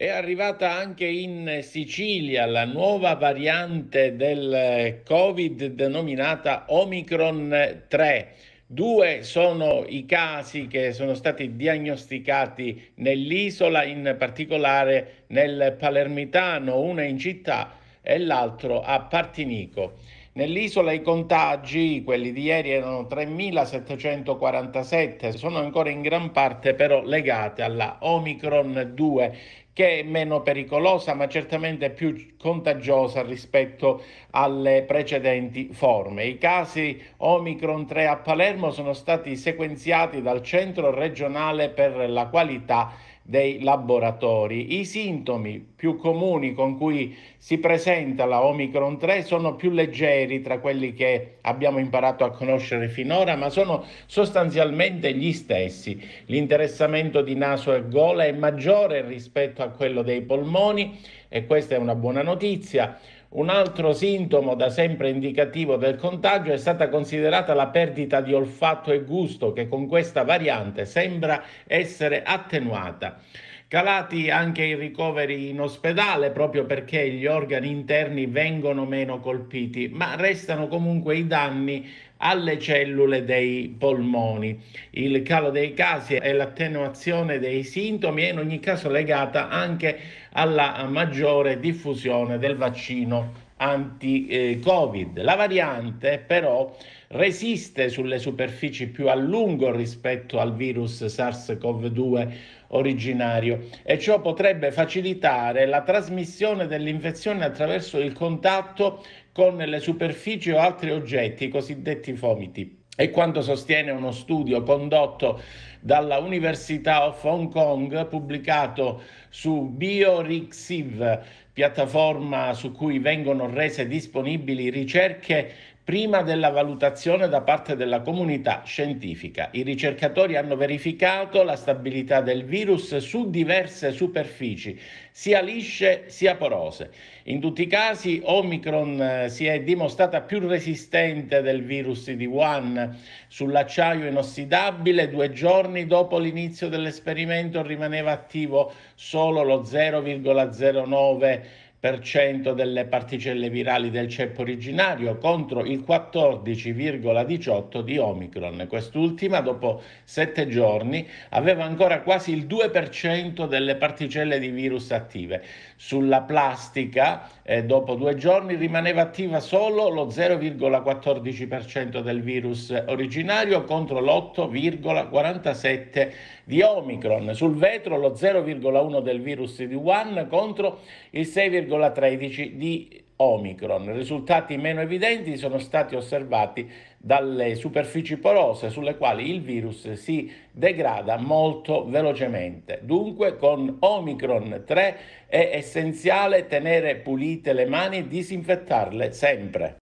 È arrivata anche in Sicilia la nuova variante del Covid denominata Omicron 3. Due sono i casi che sono stati diagnosticati nell'isola, in particolare nel Palermitano, una in città e l'altro a Partinico. Nell'isola i contagi, quelli di ieri erano 3.747, sono ancora in gran parte però legati alla Omicron 2 che è meno pericolosa ma certamente più contagiosa rispetto alle precedenti forme. I casi Omicron 3 a Palermo sono stati sequenziati dal Centro regionale per la qualità dei laboratori. I sintomi più comuni con cui si presenta la Omicron 3 sono più leggeri tra quelli che abbiamo imparato a conoscere finora, ma sono sostanzialmente gli stessi. L'interessamento di naso e gola è maggiore rispetto a quello dei polmoni e questa è una buona notizia. Un altro sintomo da sempre indicativo del contagio è stata considerata la perdita di olfatto e gusto che con questa variante sembra essere attenuata. Calati anche i ricoveri in ospedale proprio perché gli organi interni vengono meno colpiti, ma restano comunque i danni alle cellule dei polmoni. Il calo dei casi e l'attenuazione dei sintomi è in ogni caso legata anche alla maggiore diffusione del vaccino anti-Covid. La variante però resiste sulle superfici più a lungo rispetto al virus SARS-CoV-2 originario e ciò potrebbe facilitare la trasmissione dell'infezione attraverso il contatto con le superfici o altri oggetti, i cosiddetti fomiti. È quanto sostiene uno studio condotto dalla Università of Hong Kong pubblicato su BioRixiv, piattaforma su cui vengono rese disponibili ricerche Prima della valutazione da parte della comunità scientifica, i ricercatori hanno verificato la stabilità del virus su diverse superfici, sia lisce sia porose. In tutti i casi Omicron eh, si è dimostrata più resistente del virus di Wuhan sull'acciaio inossidabile. Due giorni dopo l'inizio dell'esperimento rimaneva attivo solo lo 0,09 14,8% delle particelle virali del ceppo originario contro il 14,18% di Omicron. Quest'ultima, dopo sette giorni, aveva ancora quasi il 2% delle particelle di virus attive. Sulla plastica, eh, dopo due giorni, rimaneva attiva solo lo 0,14% del virus originario contro l'8,47% di Omicron. Sul vetro lo 0,1% del virus di Wuhan contro il 6,5% 0,13 di Omicron. Risultati meno evidenti sono stati osservati dalle superfici porose sulle quali il virus si degrada molto velocemente. Dunque con Omicron 3 è essenziale tenere pulite le mani e disinfettarle sempre.